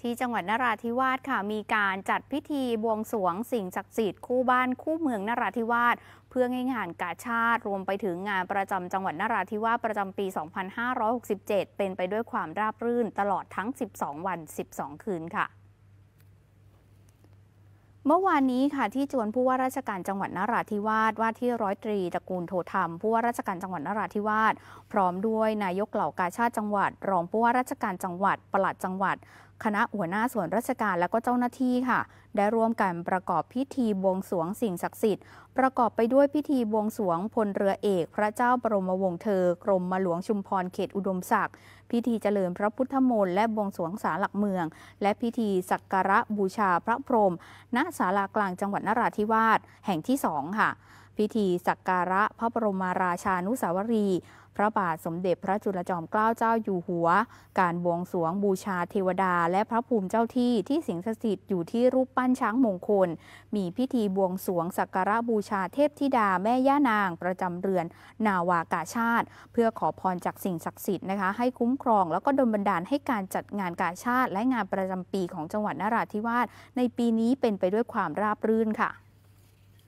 ที่จังหวัดนราธิวาสค่ะมีการจัดพิธีบวงสรวงสิ่งศักดิ์สิทธิ์คู่บ้านคู่เมืองนราธิวาสเพื่อให้งานกาชาติรวมไปถึงงานประจำจังหวัดนราธิวาสประจำปี 2567 เป็นไปด้วยความราบรื่นตลอดทั้ง 12 วัน 12 คืนค่ะ เมื่อวานนี้ค่ะที่จวนผู้ว่าราชการจังหวัดนราธิวาสว่าที่ร้อยตรีตระกูลโทธรรมผู้ว่าราชการจังหวัดนราธิวาสพร้อมด้วยนายกเหล่ากาชาติจังหวัด รองผู้ว่าราชการจังหวัดปลัดจังหวัดคณะหัวหน้าส่วนราชการและก็เจ้าหน้าที่ค่ะ ได้ร่วมกันประกอบพิธีบวงสรวงสิ่งศักดิ์สิทธิ์ประกอบไปด้วยพิธีบวงสรวงพลเรือเอก พระเจ้าบรมวงศ์เธอ กรมมหลวงชุมพรเขตอุดมศักดิ์พิธีเจริญพระพุทธมนต์และบวงสรวงศาลหลักเมือง และพิธีสักการะบูชาพระพรหมณศาลากลางจังหวัดนราธิวาสแห่งที่สองค่ะพิธีสักการะพระบรมราชานุสาวรี พระบาทสมเด็จพระจุลจอมเกล้าเจ้าอยู่หัว การบวงสรวงบูชาเทวดา และพระภูมิเจ้าที่ที่สิงสถิตอยู่ที่รูปปั้นช้างมงคล มีพิธีบวงสรวงสักการะบูชาเทพธิดาแม่ย่านางประจำเรือนนาวากาชาติ เพื่อขอพรจากสิ่งศักดิ์สิทธิ์นะคะให้คุ้มครอง แล้วก็ดลบันดาลให้การจัดงานกาชาติ และงานประจำปีของจังหวัดนราธิวาสในปีนี้เป็นไปด้วยความราบรื่นค่ะ